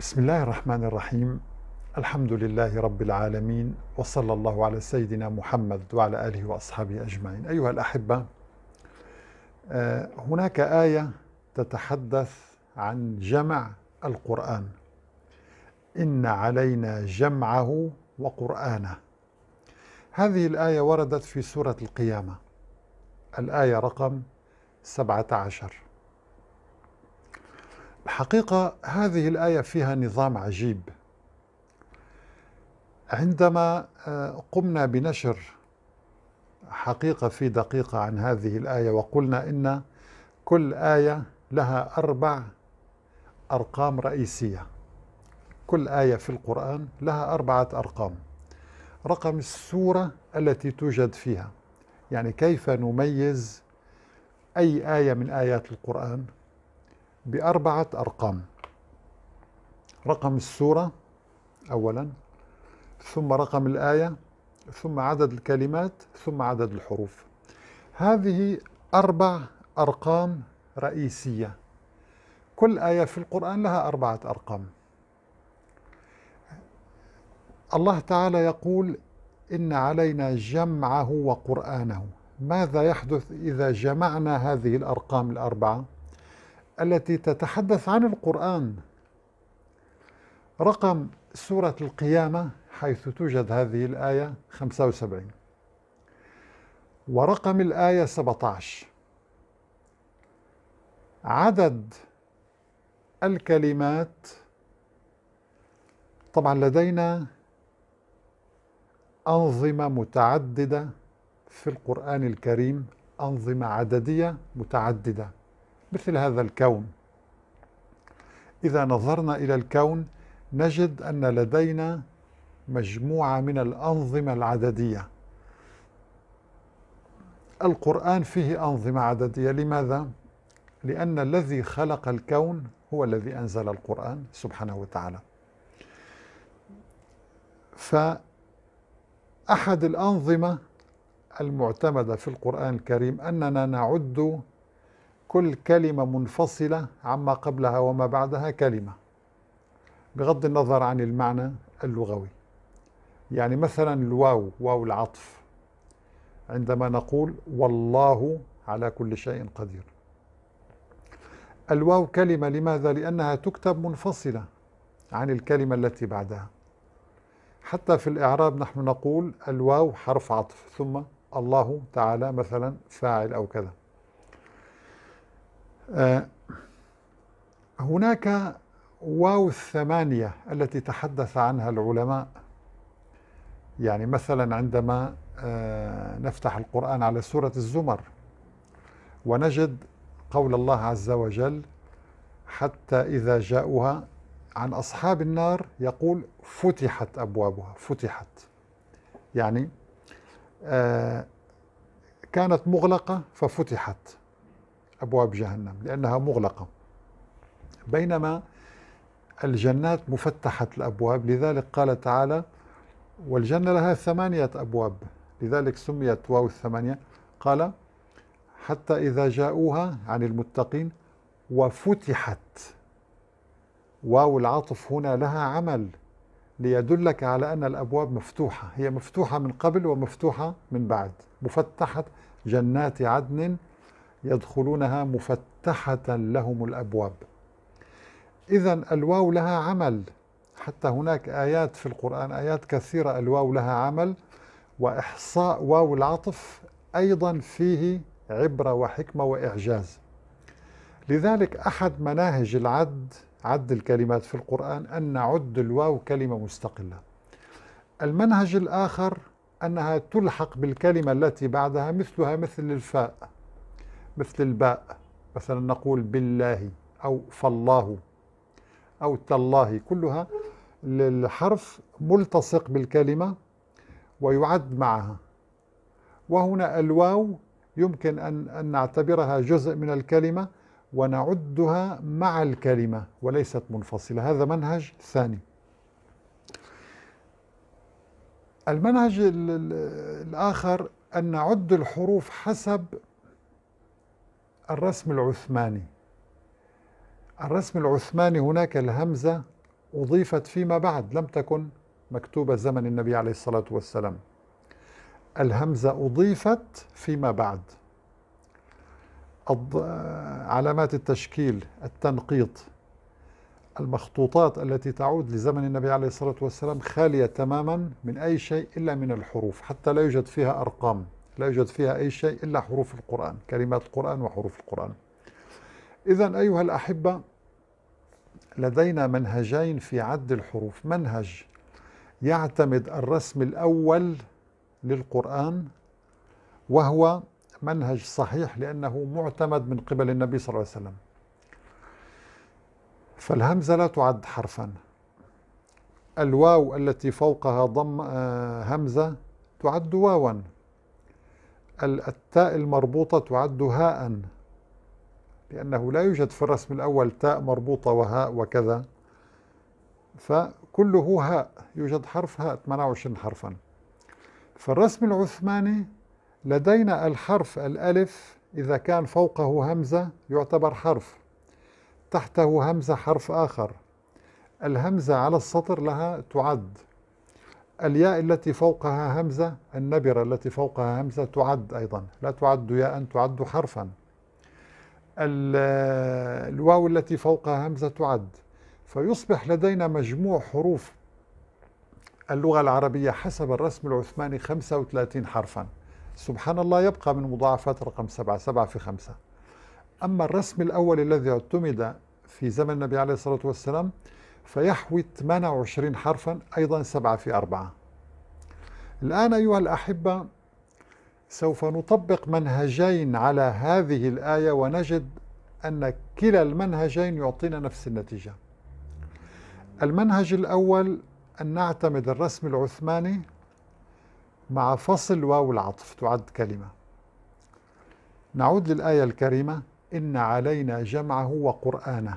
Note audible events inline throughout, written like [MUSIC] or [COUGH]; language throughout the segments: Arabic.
بسم الله الرحمن الرحيم الحمد لله رب العالمين وصلى الله على سيدنا محمد وعلى آله وأصحابه أجمعين أيها الأحبة آه، هناك آية تتحدث عن جمع القرآن إن علينا جمعه وقرآنه هذه الآية وردت في سورة القيامة الآية رقم 17 حقيقة هذه الآية فيها نظام عجيب عندما آه، قمنا بنشر حقيقة في دقيقة عن هذه الآية وقلنا إن كل آية لها أربع أرقام رئيسية كل آية في القرآن لها أربعة أرقام رقم السورة التي توجد فيها يعني كيف نميز أي آية من آيات القرآن بأربعة أرقام رقم السورة أولا ثم رقم الآية ثم عدد الكلمات ثم عدد الحروف هذه أربع أرقام رئيسية كل آية في القرآن لها أربعة أرقام الله تعالى يقول إن علينا جمعه وقرآنه ماذا يحدث إذا جمعنا هذه الأرقام الأربعة التي تتحدث عن القرآن رقم سورة القيامة حيث توجد هذه الآية 75 ورقم الآية 17 عدد الكلمات طبعا لدينا أنظمة متعددة في القرآن الكريم أنظمة عددية متعددة مثل هذا الكون إذا نظرنا إلى الكون نجد أن لدينا مجموعة من الأنظمة العددية القرآن فيه أنظمة عددية لماذا؟ لأن الذي خلق الكون هو الذي أنزل القرآن سبحانه وتعالى فأحد الأنظمة المعتمدة في القرآن الكريم أننا نعد كل كلمة منفصلة عما قبلها وما بعدها كلمة بغض النظر عن المعنى اللغوي يعني مثلا الواو واو العطف عندما نقول والله على كل شيء قدير الواو كلمة لماذا؟ لأنها تكتب منفصلة عن الكلمة التي بعدها حتى في الإعراب نحن نقول الواو حرف عطف ثم الله تعالى مثلا فاعل أو كذا آه، هناك واو الثمانية التي تحدث عنها العلماء يعني مثلا عندما آه، نفتح القرآن على سورة الزمر ونجد قول الله عز وجل حتى إذا جاءوها عن أصحاب النار يقول فتحت أبوابها فتحت يعني آه، كانت مغلقة ففتحت أبواب جهنم لأنها مغلقة بينما الجنات مفتحة الأبواب لذلك قال تعالى والجنة لها ثمانية أبواب لذلك سميت واو الثمانية قال حتى إذا جاءوها عن المتقين وفتحت واو العطف هنا لها عمل ليدلك على أن الأبواب مفتوحة هي مفتوحة من قبل ومفتوحة من بعد مفتحه جنات عدن يدخلونها مفتحة لهم الأبواب إذا الواو لها عمل حتى هناك آيات في القرآن آيات كثيرة الواو لها عمل وإحصاء واو العطف أيضا فيه عبرة وحكمة وإعجاز لذلك أحد مناهج العد عد الكلمات في القرآن أن نعد الواو كلمة مستقلة المنهج الآخر أنها تلحق بالكلمة التي بعدها مثلها مثل الفاء مثل الباء مثلا نقول بالله أو فالله أو تالله كلها الحرف ملتصق بالكلمة ويعد معها وهنا الواو يمكن أن, أن نعتبرها جزء من الكلمة ونعدها مع الكلمة وليست منفصلة هذا منهج ثاني المنهج الآخر أن نعد الحروف حسب الرسم العثماني الرسم العثماني هناك الهمزة أضيفت فيما بعد لم تكن مكتوبة زمن النبي عليه الصلاة والسلام الهمزة أضيفت فيما بعد علامات التشكيل التنقيط المخطوطات التي تعود لزمن النبي عليه الصلاة والسلام خالية تماما من أي شيء إلا من الحروف حتى لا يوجد فيها أرقام لا يوجد فيها أي شيء إلا حروف القرآن كلمات القرآن وحروف القرآن إذا أيها الأحبة لدينا منهجين في عد الحروف منهج يعتمد الرسم الأول للقرآن وهو منهج صحيح لأنه معتمد من قبل النبي صلى الله عليه وسلم فالهمزة لا تعد حرفا الواو التي فوقها ضم آه، همزة تعد واوا التاء المربوطة تعد هاء لأنه لا يوجد في الرسم الأول تاء مربوطة وهاء وكذا فكله هاء يوجد حرف هاء 28 حرفا في الرسم العثماني لدينا الحرف الألف إذا كان فوقه همزة يعتبر حرف تحته همزة حرف آخر الهمزة على السطر لها تعد الياء التي فوقها همزة النبرة التي فوقها همزة تعد أيضا لا تعد ياء تعد حرفا الواو التي فوقها همزة تعد فيصبح لدينا مجموع حروف اللغة العربية حسب الرسم العثماني 35 حرفا سبحان الله يبقى من مضاعفات رقم 7 7 في 5 أما الرسم الأول الذي اعتمد في زمن النبي عليه الصلاة والسلام فيحوي 28 حرفا أيضا 7 في 4 الآن أيها الأحبة سوف نطبق منهجين على هذه الآية ونجد أن كلا المنهجين يعطينا نفس النتيجة المنهج الأول أن نعتمد الرسم العثماني مع فصل واو العطف تعد كلمة نعود للآية الكريمة إن علينا جمعه وقرآنه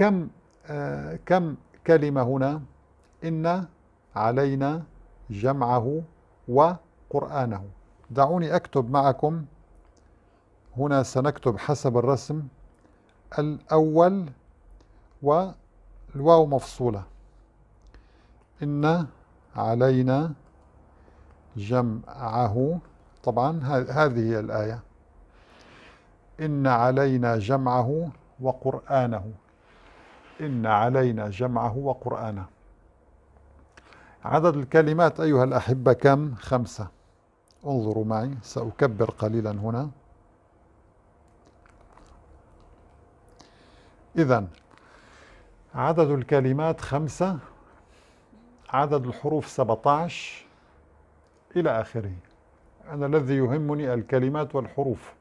كم آه كم كلمة هنا إن علينا جمعه وقرآنه دعوني أكتب معكم هنا سنكتب حسب الرسم الأول والواو مفصولة إن علينا جمعه طبعا هذه هي الآية إن علينا جمعه وقرآنه إن علينا جمعه وقرآنه عدد الكلمات أيها الأحبة كم؟ خمسة انظروا معي سأكبر قليلا هنا إذا عدد الكلمات خمسة عدد الحروف 17 إلى آخره أنا الذي يهمني الكلمات والحروف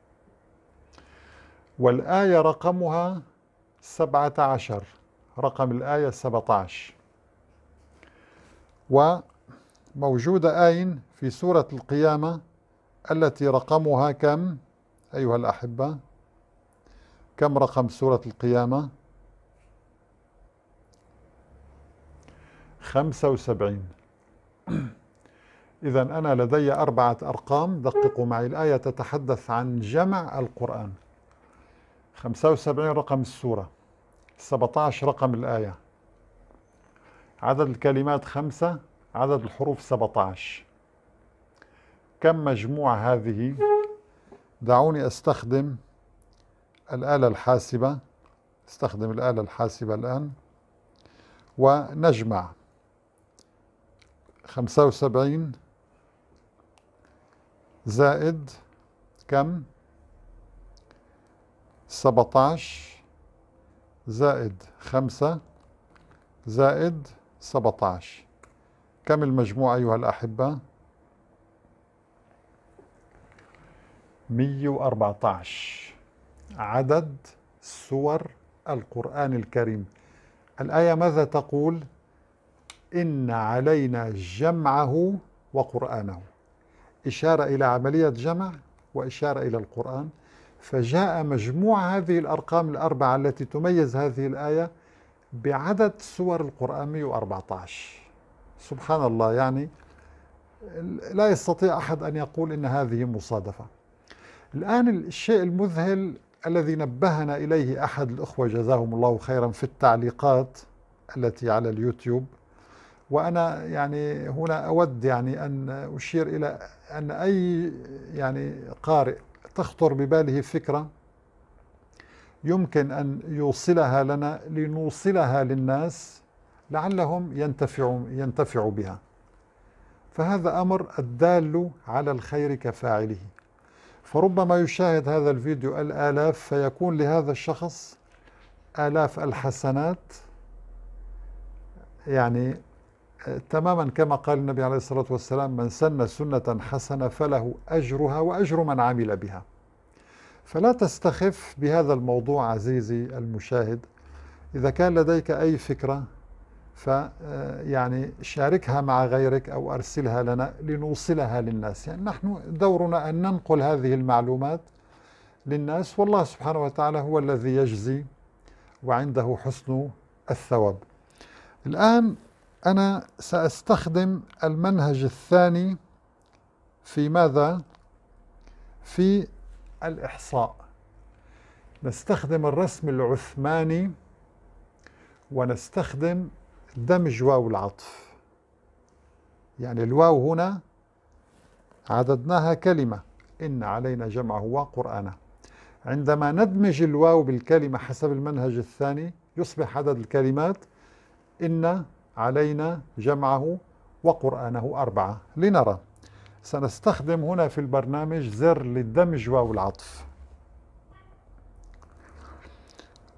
والآية رقمها 17 رقم الآية 17 وموجودة آين في سورة القيامة التي رقمها كم أيها الأحبة كم رقم سورة القيامة 75 إذا أنا لدي أربعة أرقام دققوا معي الآية تتحدث عن جمع القرآن 75 رقم السورة 17 رقم الآية عدد الكلمات خمسة عدد الحروف 17 كم مجموع هذه دعوني أستخدم الآلة الحاسبة استخدم الآلة الحاسبة الآن ونجمع 75 زائد كم 17 زائد خمسة زائد سبعة عشر كم المجموع أيها الأحبة؟ مية وأربعة عشر عدد سور القرآن الكريم الآية ماذا تقول؟ إن علينا جمعه وقرآنه إشارة إلى عملية جمع وإشارة إلى القرآن فجاء مجموع هذه الأرقام الأربعة التي تميز هذه الآية بعدد سور القرآن 114 سبحان الله يعني لا يستطيع أحد أن يقول إن هذه مصادفة الآن الشيء المذهل الذي نبهنا إليه أحد الأخوة جزاهم الله خيرا في التعليقات التي على اليوتيوب وأنا يعني هنا أود يعني أن أشير إلى أن أي يعني قارئ تخطر بباله فكرة يمكن أن يوصلها لنا لنوصلها للناس لعلهم ينتفعوا ينتفعوا بها فهذا أمر الدال على الخير كفاعله فربما يشاهد هذا الفيديو الآلاف فيكون لهذا الشخص آلاف الحسنات يعني تماما كما قال النبي عليه الصلاة والسلام من سن سنة حسنة فله أجرها وأجر من عمل بها فلا تستخف بهذا الموضوع عزيزي المشاهد إذا كان لديك أي فكرة فيعني آه، شاركها مع غيرك أو أرسلها لنا لنوصلها للناس يعني نحن دورنا أن ننقل هذه المعلومات للناس والله سبحانه وتعالى هو الذي يجزي وعنده حسن الثواب الآن أنا سأستخدم المنهج الثاني في ماذا؟ في الإحصاء نستخدم الرسم العثماني ونستخدم دمج واو العطف يعني الواو هنا عددناها كلمة إن علينا جمعه وقرآنه عندما ندمج الواو بالكلمة حسب المنهج الثاني يصبح عدد الكلمات إن علينا جمعه وقرآنه أربعة لنرى سنستخدم هنا في البرنامج زر للدمج والعطف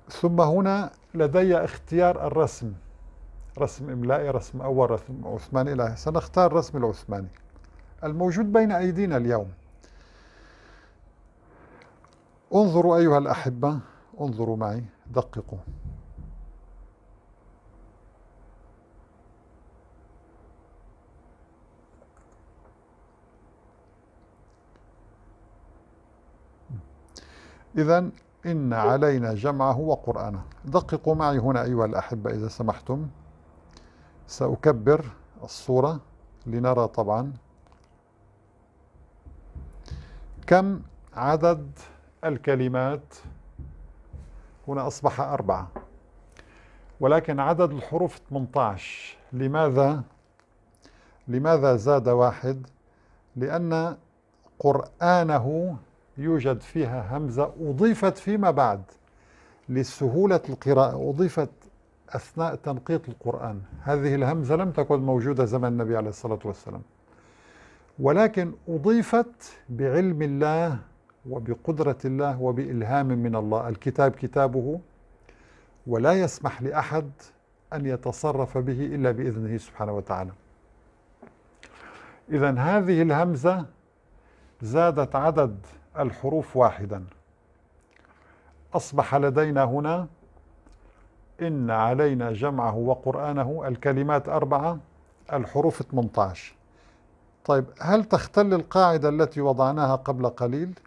ثم هنا لدي اختيار الرسم رسم إملائي رسم أول رسم عثماني لا سنختار رسم العثماني الموجود بين أيدينا اليوم انظروا أيها الأحبة انظروا معي دققوا إذا إن علينا جمعه وقرآنه دققوا معي هنا أيها الأحبة إذا سمحتم سأكبر الصورة لنرى طبعا كم عدد الكلمات هنا أصبح أربعة ولكن عدد الحروف 18 لماذا لماذا زاد واحد لأن قرآنه يوجد فيها همزة أضيفت فيما بعد لسهولة القراءة أضيفت أثناء تنقيط القرآن هذه الهمزة لم تكن موجودة زمن النبي عليه الصلاة والسلام ولكن أضيفت بعلم الله وبقدرة الله وبإلهام من الله الكتاب كتابه ولا يسمح لأحد أن يتصرف به إلا بإذنه سبحانه وتعالى إذا هذه الهمزة زادت عدد الحروف واحدا أصبح لدينا هنا إن علينا جمعه وقرآنه الكلمات أربعة الحروف 18 طيب هل تختل القاعدة التي وضعناها قبل قليل؟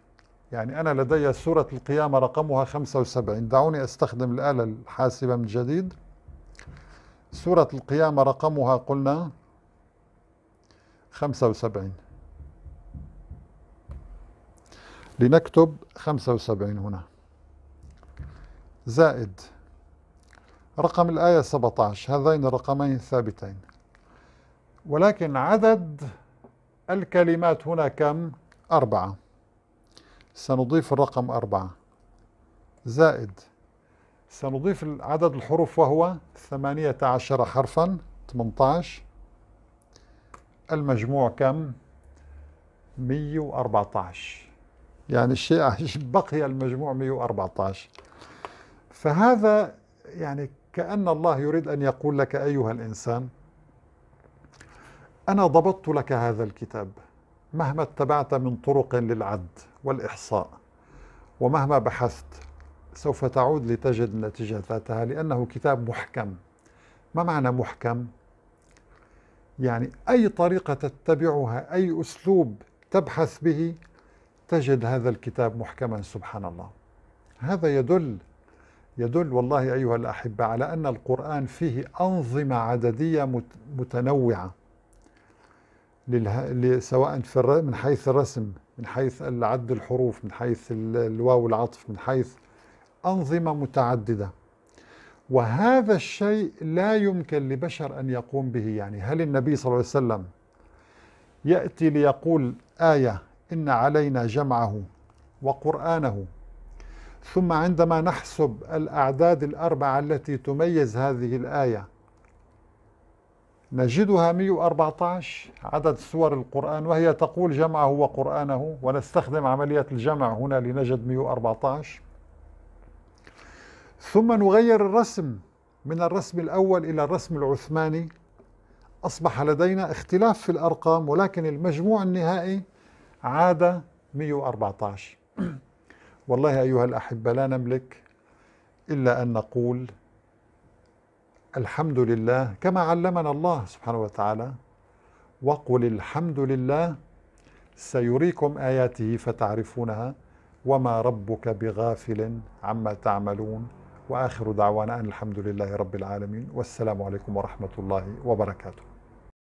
يعني أنا لدي سورة القيامة رقمها 75 دعوني أستخدم الآلة الحاسبة من جديد سورة القيامة رقمها قلنا 75 لنكتب 75 هنا زائد رقم الآية 17 هذين الرقمين ثابتين ولكن عدد الكلمات هنا كم؟ أربعة سنضيف الرقم أربعة زائد سنضيف عدد الحروف وهو 18 حرفا 18 المجموع كم؟ 114 يعني الشيء [LAUGHS] بقي المجموع 114 فهذا يعني كأن الله يريد أن يقول لك أيها الإنسان أنا ضبطت لك هذا الكتاب مهما اتبعت من طرق للعد والإحصاء ومهما بحثت سوف تعود لتجد النتيجة ذاتها لأنه كتاب محكم ما معنى محكم؟ يعني أي طريقة تتبعها أي أسلوب تبحث به تجد هذا الكتاب محكما سبحان الله هذا يدل يدل والله أيها الأحبة على أن القرآن فيه أنظمة عددية متنوعة سواء في من حيث الرسم من حيث عد الحروف من حيث الواو العطف من حيث أنظمة متعددة وهذا الشيء لا يمكن لبشر أن يقوم به يعني هل النبي صلى الله عليه وسلم يأتي ليقول آية إن علينا جمعه وقرآنه ثم عندما نحسب الأعداد الأربعة التي تميز هذه الآية نجدها 114 عدد سور القرآن وهي تقول جمعه وقرآنه ونستخدم عملية الجمع هنا لنجد 114 ثم نغير الرسم من الرسم الأول إلى الرسم العثماني أصبح لدينا اختلاف في الأرقام ولكن المجموع النهائي عادة 114 [CLEARS THROAT] والله أيها الأحبة لا نملك إلا أن نقول الحمد لله كما علمنا الله سبحانه وتعالى وقل الحمد لله سيريكم آياته فتعرفونها وما ربك بغافل عما تعملون وآخر دعوانا أن الحمد لله رب العالمين والسلام عليكم ورحمة الله وبركاته